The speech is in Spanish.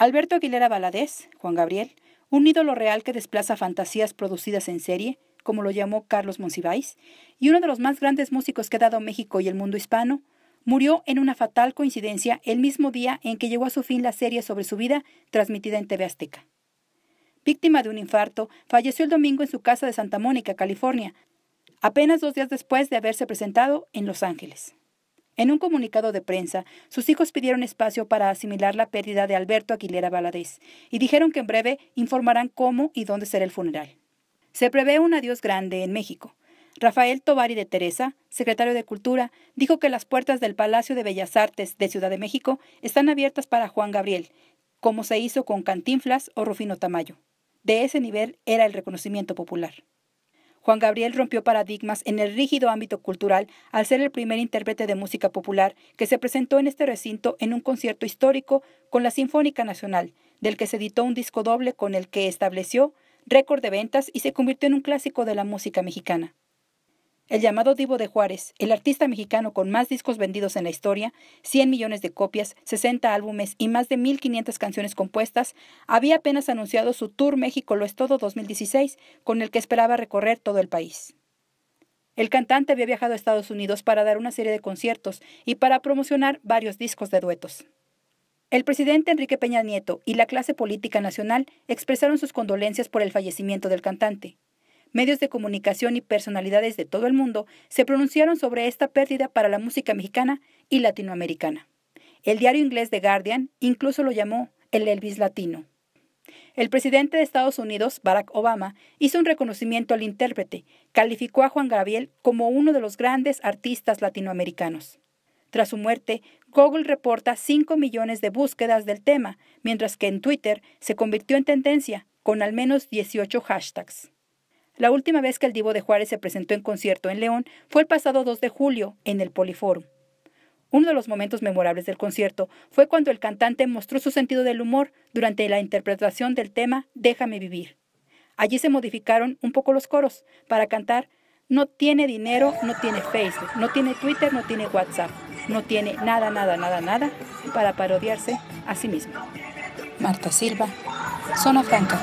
Alberto Aguilera Valadez, Juan Gabriel, un ídolo real que desplaza fantasías producidas en serie, como lo llamó Carlos Monsiváis, y uno de los más grandes músicos que ha dado México y el mundo hispano, murió en una fatal coincidencia el mismo día en que llegó a su fin la serie sobre su vida transmitida en TV Azteca. Víctima de un infarto, falleció el domingo en su casa de Santa Mónica, California, apenas dos días después de haberse presentado en Los Ángeles. En un comunicado de prensa, sus hijos pidieron espacio para asimilar la pérdida de Alberto Aguilera Valadez y dijeron que en breve informarán cómo y dónde será el funeral. Se prevé un adiós grande en México. Rafael Tovari de Teresa, secretario de Cultura, dijo que las puertas del Palacio de Bellas Artes de Ciudad de México están abiertas para Juan Gabriel, como se hizo con Cantinflas o Rufino Tamayo. De ese nivel era el reconocimiento popular. Juan Gabriel rompió paradigmas en el rígido ámbito cultural al ser el primer intérprete de música popular que se presentó en este recinto en un concierto histórico con la Sinfónica Nacional, del que se editó un disco doble con el que estableció récord de ventas y se convirtió en un clásico de la música mexicana. El llamado Divo de Juárez, el artista mexicano con más discos vendidos en la historia, 100 millones de copias, 60 álbumes y más de 1.500 canciones compuestas, había apenas anunciado su Tour México Lo es Todo 2016, con el que esperaba recorrer todo el país. El cantante había viajado a Estados Unidos para dar una serie de conciertos y para promocionar varios discos de duetos. El presidente Enrique Peña Nieto y la clase política nacional expresaron sus condolencias por el fallecimiento del cantante. Medios de comunicación y personalidades de todo el mundo se pronunciaron sobre esta pérdida para la música mexicana y latinoamericana. El diario inglés The Guardian incluso lo llamó el Elvis latino. El presidente de Estados Unidos, Barack Obama, hizo un reconocimiento al intérprete, calificó a Juan Gabriel como uno de los grandes artistas latinoamericanos. Tras su muerte, Google reporta 5 millones de búsquedas del tema, mientras que en Twitter se convirtió en tendencia, con al menos 18 hashtags. La última vez que el Divo de Juárez se presentó en concierto en León fue el pasado 2 de julio, en el Poliforum. Uno de los momentos memorables del concierto fue cuando el cantante mostró su sentido del humor durante la interpretación del tema Déjame vivir. Allí se modificaron un poco los coros para cantar No tiene dinero, no tiene Facebook, no tiene Twitter, no tiene WhatsApp, no tiene nada, nada, nada, nada para parodiarse a sí mismo. Marta Silva, Zona Franca.